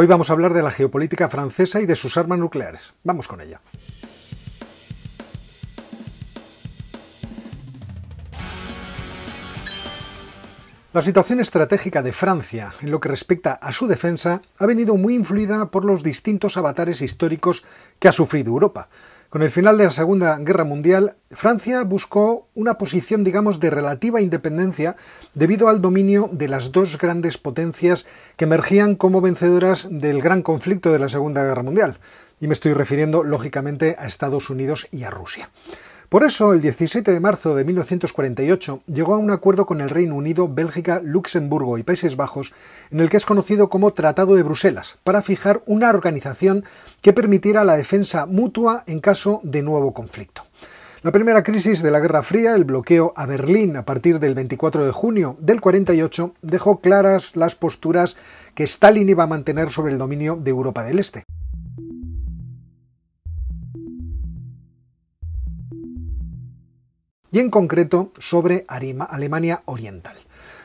Hoy vamos a hablar de la geopolítica francesa y de sus armas nucleares. Vamos con ella. La situación estratégica de Francia en lo que respecta a su defensa ha venido muy influida por los distintos avatares históricos que ha sufrido Europa. Con el final de la Segunda Guerra Mundial, Francia buscó una posición, digamos, de relativa independencia debido al dominio de las dos grandes potencias que emergían como vencedoras del gran conflicto de la Segunda Guerra Mundial. Y me estoy refiriendo, lógicamente, a Estados Unidos y a Rusia. Por eso, el 17 de marzo de 1948 llegó a un acuerdo con el Reino Unido, Bélgica, Luxemburgo y Países Bajos, en el que es conocido como Tratado de Bruselas, para fijar una organización que permitiera la defensa mutua en caso de nuevo conflicto. La primera crisis de la Guerra Fría, el bloqueo a Berlín a partir del 24 de junio del 48, dejó claras las posturas que Stalin iba a mantener sobre el dominio de Europa del Este. y en concreto sobre Alemania Oriental.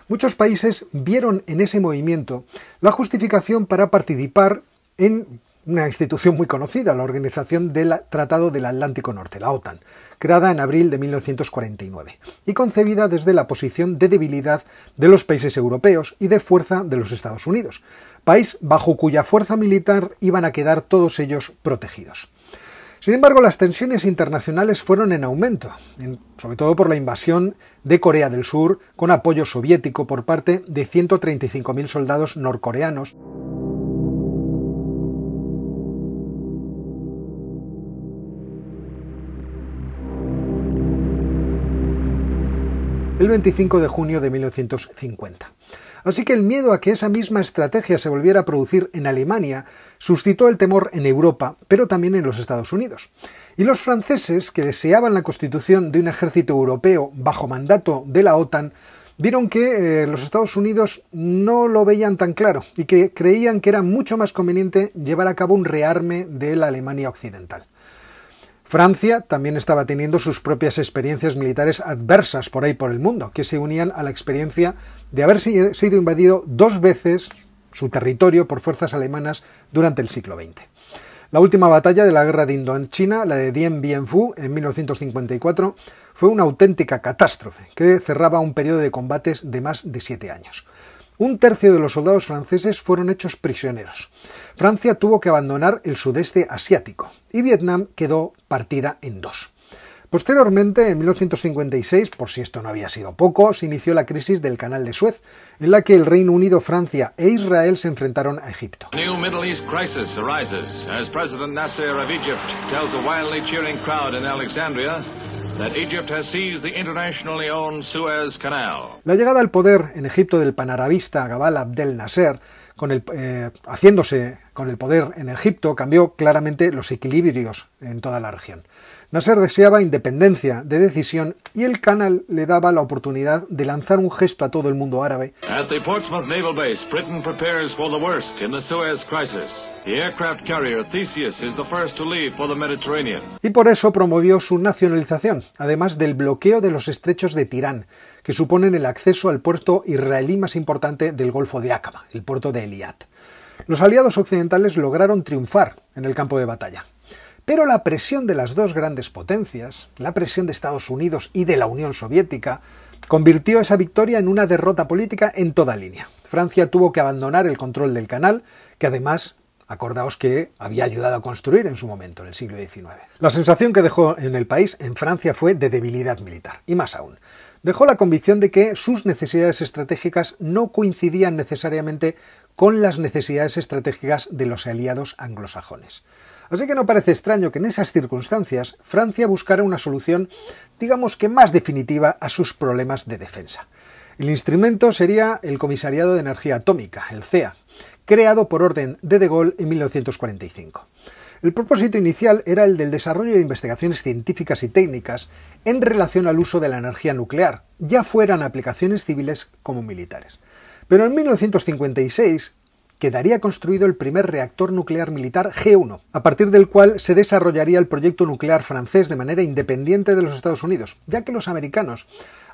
Muchos países vieron en ese movimiento la justificación para participar en una institución muy conocida, la Organización del Tratado del Atlántico Norte, la OTAN, creada en abril de 1949 y concebida desde la posición de debilidad de los países europeos y de fuerza de los Estados Unidos, país bajo cuya fuerza militar iban a quedar todos ellos protegidos. Sin embargo, las tensiones internacionales fueron en aumento, sobre todo por la invasión de Corea del Sur con apoyo soviético por parte de 135.000 soldados norcoreanos. El 25 de junio de 1950. Así que el miedo a que esa misma estrategia se volviera a producir en Alemania suscitó el temor en Europa, pero también en los Estados Unidos. Y los franceses, que deseaban la constitución de un ejército europeo bajo mandato de la OTAN, vieron que eh, los Estados Unidos no lo veían tan claro y que creían que era mucho más conveniente llevar a cabo un rearme de la Alemania occidental. Francia también estaba teniendo sus propias experiencias militares adversas por ahí por el mundo, que se unían a la experiencia de haber sido invadido dos veces su territorio por fuerzas alemanas durante el siglo XX. La última batalla de la guerra de Indochina, la de Dien Bien Phu, en 1954, fue una auténtica catástrofe que cerraba un periodo de combates de más de siete años. Un tercio de los soldados franceses fueron hechos prisioneros. Francia tuvo que abandonar el sudeste asiático y Vietnam quedó partida en dos. Posteriormente, en 1956, por si esto no había sido poco, se inició la crisis del Canal de Suez, en la que el Reino Unido, Francia e Israel se enfrentaron a Egipto. La llegada al poder en Egipto del panarabista Gabal Abdel Nasser, con eh, haciéndose con el poder en Egipto, cambió claramente los equilibrios en toda la región. Nasser deseaba independencia de decisión y el canal le daba la oportunidad de lanzar un gesto a todo el mundo árabe. Y por eso promovió su nacionalización, además del bloqueo de los estrechos de Tirán, que suponen el acceso al puerto israelí más importante del Golfo de Aqaba, el puerto de Eliad. Los aliados occidentales lograron triunfar en el campo de batalla, pero la presión de las dos grandes potencias, la presión de Estados Unidos y de la Unión Soviética, convirtió esa victoria en una derrota política en toda línea. Francia tuvo que abandonar el control del canal, que además acordaos que había ayudado a construir en su momento, en el siglo XIX. La sensación que dejó en el país, en Francia, fue de debilidad militar, y más aún. Dejó la convicción de que sus necesidades estratégicas no coincidían necesariamente con las necesidades estratégicas de los aliados anglosajones. Así que no parece extraño que en esas circunstancias Francia buscara una solución, digamos que más definitiva, a sus problemas de defensa. El instrumento sería el Comisariado de Energía Atómica, el CEA, creado por orden de De Gaulle en 1945. El propósito inicial era el del desarrollo de investigaciones científicas y técnicas en relación al uso de la energía nuclear, ya fueran aplicaciones civiles como militares. Pero en 1956 quedaría construido el primer reactor nuclear militar G1, a partir del cual se desarrollaría el proyecto nuclear francés de manera independiente de los Estados Unidos, ya que los americanos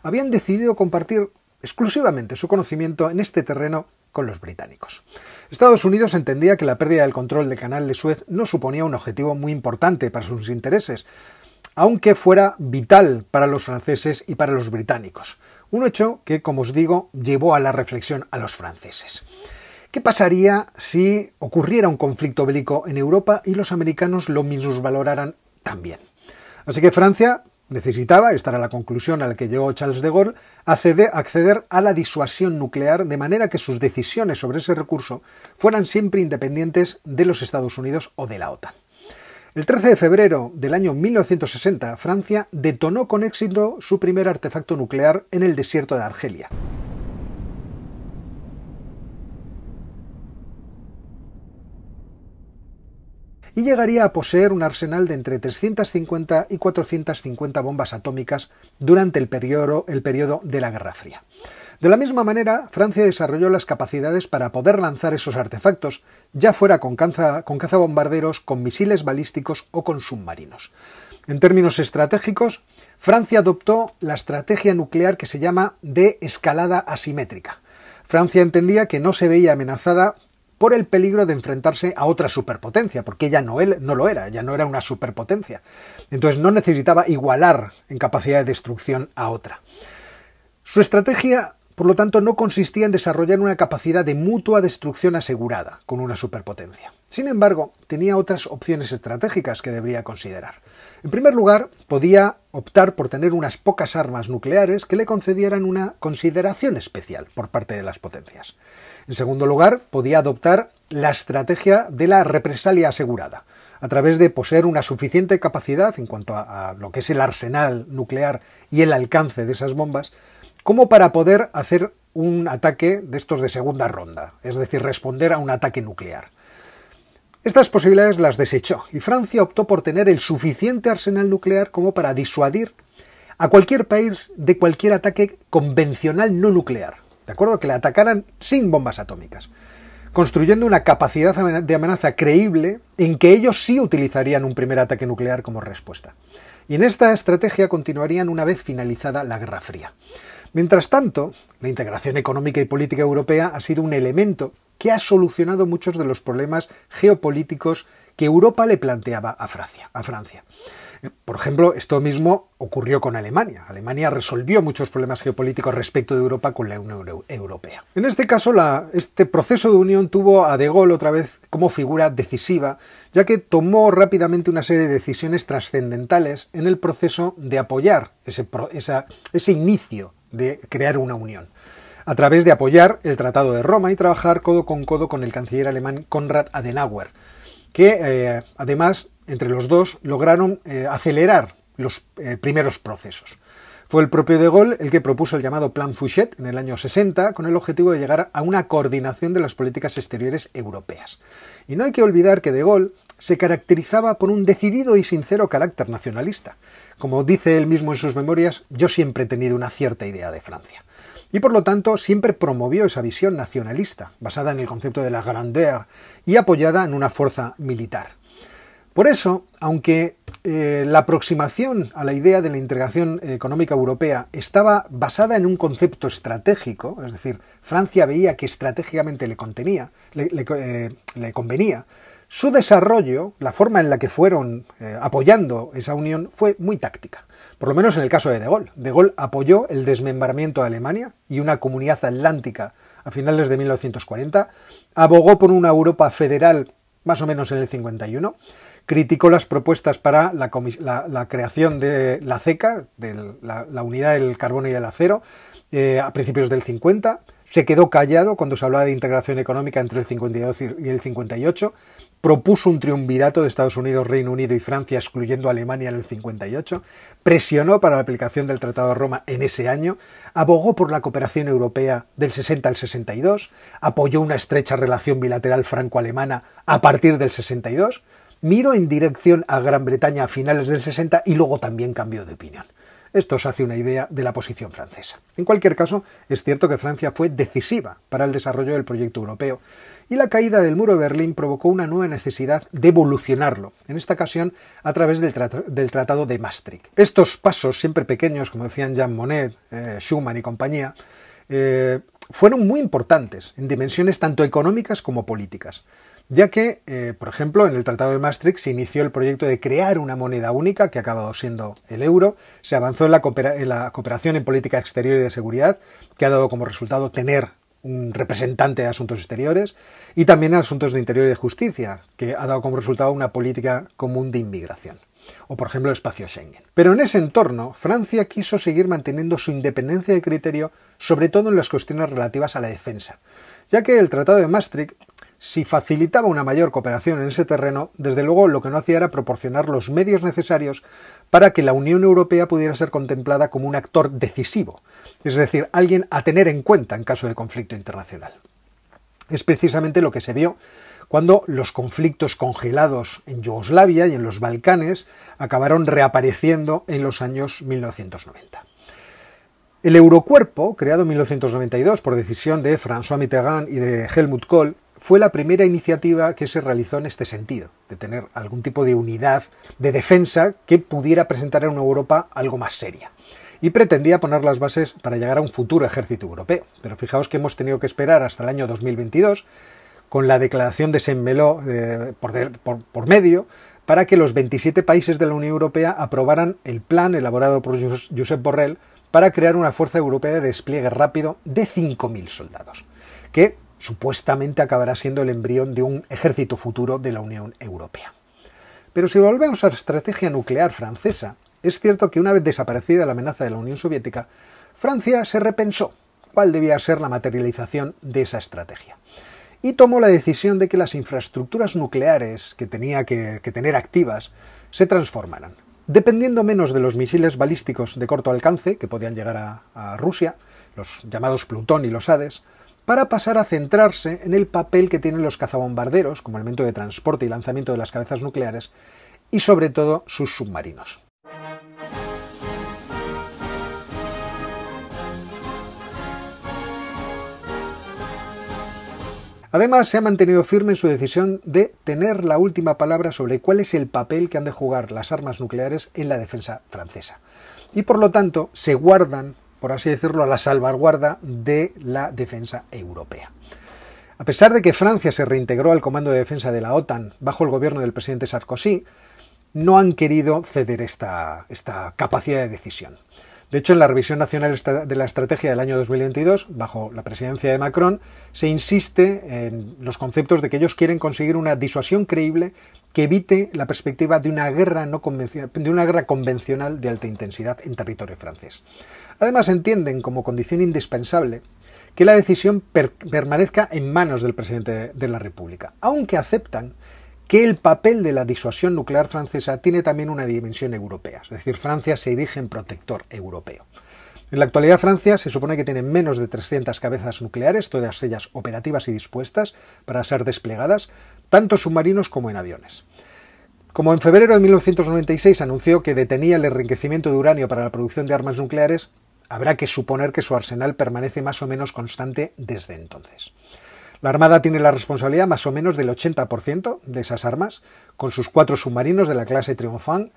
habían decidido compartir exclusivamente su conocimiento en este terreno con los británicos. Estados Unidos entendía que la pérdida del control del canal de Suez no suponía un objetivo muy importante para sus intereses, aunque fuera vital para los franceses y para los británicos. Un hecho que, como os digo, llevó a la reflexión a los franceses. ¿Qué pasaría si ocurriera un conflicto bélico en Europa y los americanos lo valoraran también? Así que Francia necesitaba, esta era la conclusión a la que llegó Charles de Gaulle, acceder a la disuasión nuclear de manera que sus decisiones sobre ese recurso fueran siempre independientes de los Estados Unidos o de la OTAN. El 13 de febrero del año 1960, Francia detonó con éxito su primer artefacto nuclear en el desierto de Argelia. llegaría a poseer un arsenal de entre 350 y 450 bombas atómicas durante el periodo, el de la Guerra Fría. De la misma manera, Francia desarrolló las capacidades para poder lanzar esos artefactos, ya fuera con, con cazabombarderos, con misiles balísticos o con submarinos. En términos estratégicos, Francia adoptó la estrategia nuclear que se llama de escalada asimétrica. Francia entendía que no se veía amenazada por el peligro de enfrentarse a otra superpotencia, porque ella no, él, no lo era, ya no era una superpotencia. Entonces no necesitaba igualar en capacidad de destrucción a otra. Su estrategia, por lo tanto, no consistía en desarrollar una capacidad de mutua destrucción asegurada con una superpotencia. Sin embargo, tenía otras opciones estratégicas que debería considerar. En primer lugar, podía optar por tener unas pocas armas nucleares que le concedieran una consideración especial por parte de las potencias. En segundo lugar, podía adoptar la estrategia de la represalia asegurada, a través de poseer una suficiente capacidad en cuanto a, lo que es el arsenal nuclear y el alcance de esas bombas, como para poder hacer un ataque de estos de segunda ronda, es decir, responder a un ataque nuclear. Estas posibilidades las desechó y Francia optó por tener el suficiente arsenal nuclear como para disuadir a cualquier país de cualquier ataque convencional no nuclear, ¿de acuerdo? Que le atacaran sin bombas atómicas, construyendo una capacidad de amenaza creíble en que ellos sí utilizarían un primer ataque nuclear como respuesta. Y en esta estrategia continuarían una vez finalizada la Guerra Fría. Mientras tanto, la integración económica y política europea ha sido un elemento que ha solucionado muchos de los problemas geopolíticos que Europa le planteaba a Francia. A Francia. Por ejemplo, esto mismo ocurrió con Alemania. Alemania resolvió muchos problemas geopolíticos respecto de Europa con la Unión Europea. En este caso, este proceso de unión tuvo a De Gaulle otra vez como figura decisiva, ya que tomó rápidamente una serie de decisiones trascendentales en el proceso de apoyar ese inicio de crear una unión, a través de apoyar el Tratado de Roma y trabajar codo con codo con el canciller alemán Konrad Adenauer, que eh, además entre los dos lograron eh, acelerar los eh, primeros procesos. Fue el propio De Gaulle el que propuso el llamado Plan Fouchet en el año 60 con el objetivo de llegar a una coordinación de las políticas exteriores europeas. Y no hay que olvidar que De Gaulle se caracterizaba por un decidido y sincero carácter nacionalista. Como dice él mismo en sus memorias, yo siempre he tenido una cierta idea de Francia. Y por lo tanto siempre promovió esa visión nacionalista, basada en el concepto de la grandeur y apoyada en una fuerza militar. Por eso, aunque eh, la aproximación a la idea de la integración económica europea estaba basada en un concepto estratégico, es decir, Francia veía que estratégicamente le, contenía, le eh, convenía, su desarrollo, la forma en la que fueron eh, apoyando esa unión, fue muy táctica, por lo menos en el caso de De Gaulle. De Gaulle apoyó el desmembramiento de Alemania y una comunidad atlántica a finales de 1940, abogó por una Europa federal más o menos en el 51, criticó las propuestas para la, creación de la CECA, de la, unidad del carbono y del acero, eh, a principios del 50, se quedó callado cuando se hablaba de integración económica entre el 52 y el 58, propuso un triunvirato de Estados Unidos, Reino Unido y Francia, excluyendo a Alemania en el 58, presionó para la aplicación del Tratado de Roma en ese año, abogó por la cooperación europea del 60 al 62, apoyó una estrecha relación bilateral franco-alemana a partir del 62, miró en dirección a Gran Bretaña a finales del 60 y luego también cambió de opinión. Esto os hace una idea de la posición francesa. En cualquier caso, es cierto que Francia fue decisiva para el desarrollo del proyecto europeo y la caída del muro de Berlín provocó una nueva necesidad de evolucionarlo, en esta ocasión a través del, Tratado de Maastricht. Estos pasos, siempre pequeños, como decían Jean Monnet, eh, Schumann y compañía, eh, fueron muy importantes en dimensiones tanto económicas como políticas ya que, eh, por ejemplo, en el Tratado de Maastricht se inició el proyecto de crear una moneda única, que ha acabado siendo el euro, se avanzó en la, cooperación en política exterior y de seguridad, que ha dado como resultado tener un representante de asuntos exteriores, y también en asuntos de interior y de justicia, que ha dado como resultado una política común de inmigración o por ejemplo el espacio Schengen. Pero en ese entorno, Francia quiso seguir manteniendo su independencia de criterio, sobre todo en las cuestiones relativas a la defensa, ya que el Tratado de Maastricht si facilitaba una mayor cooperación en ese terreno, desde luego lo que no hacía era proporcionar los medios necesarios para que la Unión Europea pudiera ser contemplada como un actor decisivo, es decir, alguien a tener en cuenta en caso de conflicto internacional. Es precisamente lo que se vio cuando los conflictos congelados en Yugoslavia y en los Balcanes acabaron reapareciendo en los años 1990. El Eurocuerpo, creado en 1992 por decisión de François Mitterrand y de Helmut Kohl, fue la primera iniciativa que se realizó en este sentido, de tener algún tipo de unidad de defensa que pudiera presentar a una Europa algo más seria. Y pretendía poner las bases para llegar a un futuro ejército europeo. Pero fijaos que hemos tenido que esperar hasta el año 2022, con la declaración de Semmeló eh, por, medio, para que los 27 países de la Unión Europea aprobaran el plan elaborado por Josep Borrell para crear una fuerza europea de despliegue rápido de 5.000 soldados, que supuestamente acabará siendo el embrión de un ejército futuro de la Unión Europea. Pero si volvemos a la estrategia nuclear francesa, es cierto que una vez desaparecida la amenaza de la Unión Soviética, Francia se repensó cuál debía ser la materialización de esa estrategia y tomó la decisión de que las infraestructuras nucleares que tenía que, tener activas se transformaran, dependiendo menos de los misiles balísticos de corto alcance que podían llegar a, a Rusia, los llamados Plutón y los Hades, para pasar a centrarse en el papel que tienen los cazabombarderos como elemento de transporte y lanzamiento de las cabezas nucleares y sobre todo sus submarinos. Además, se ha mantenido firme en su decisión de tener la última palabra sobre cuál es el papel que han de jugar las armas nucleares en la defensa francesa. Y por lo tanto, se guardan por así decirlo, a la salvaguarda de la defensa europea. A pesar de que Francia se reintegró al Comando de Defensa de la OTAN bajo el gobierno del presidente Sarkozy, no han querido ceder esta, esta capacidad de decisión. De hecho, en la revisión nacional de la estrategia del año 2022, bajo la presidencia de Macron, se insiste en los conceptos de que ellos quieren conseguir una disuasión creíble que evite la perspectiva de una guerra, de una guerra convencional de alta intensidad en territorio francés. Además, entienden como condición indispensable que la decisión permanezca en manos del presidente de la República, aunque aceptan que el papel de la disuasión nuclear francesa tiene también una dimensión europea, es decir, Francia se dirige en protector europeo. En la actualidad Francia se supone que tiene menos de 300 cabezas nucleares, todas ellas operativas y dispuestas para ser desplegadas, tanto submarinos como en aviones. Como en febrero de 1996 anunció que detenía el enriquecimiento de uranio para la producción de armas nucleares, habrá que suponer que su arsenal permanece más o menos constante desde entonces. La Armada tiene la responsabilidad más o menos del 80% de esas armas, con sus cuatro submarinos de la clase Triomphant.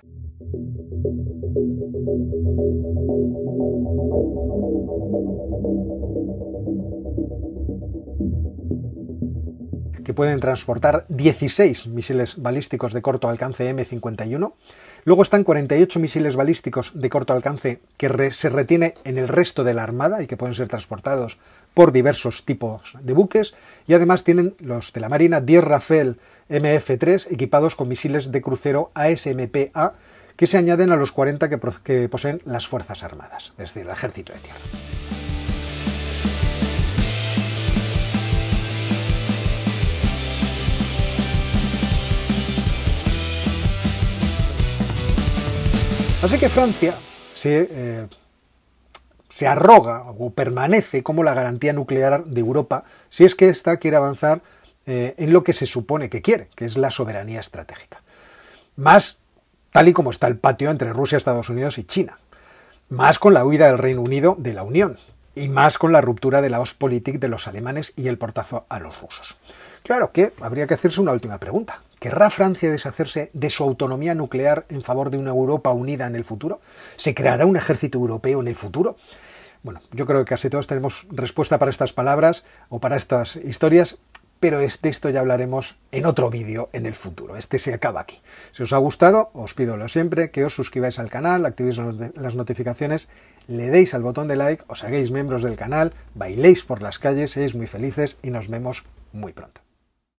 que pueden transportar 16 misiles balísticos de corto alcance M51. Luego están 48 misiles balísticos de corto alcance que se retiene en el resto de la Armada y que pueden ser transportados por diversos tipos de buques. Y además tienen los de la Marina 10 Rafael MF3 equipados con misiles de crucero ASMPA que se añaden a los 40 que poseen las Fuerzas Armadas, es decir, el Ejército de Tierra. Así que Francia se, eh, se arroga o permanece como la garantía nuclear de Europa si es que ésta quiere avanzar eh, en lo que se supone que quiere, que es la soberanía estratégica. Más tal y como está el patio entre Rusia, Estados Unidos y China. Más con la huida del Reino Unido de la Unión. Y más con la ruptura de la Ostpolitik de los alemanes y el portazo a los rusos. Claro que habría que hacerse una última pregunta. ¿Querrá Francia deshacerse de su autonomía nuclear en favor de una Europa unida en el futuro? ¿Se creará un ejército europeo en el futuro? Bueno, yo creo que casi todos tenemos respuesta para estas palabras o para estas historias, pero de esto ya hablaremos en otro vídeo en el futuro. Este se acaba aquí. Si os ha gustado, os pido lo siempre, que os suscribáis al canal, activéis las notificaciones, le deis al botón de like, os hagáis miembros del canal, bailéis por las calles, seáis muy felices y nos vemos muy pronto.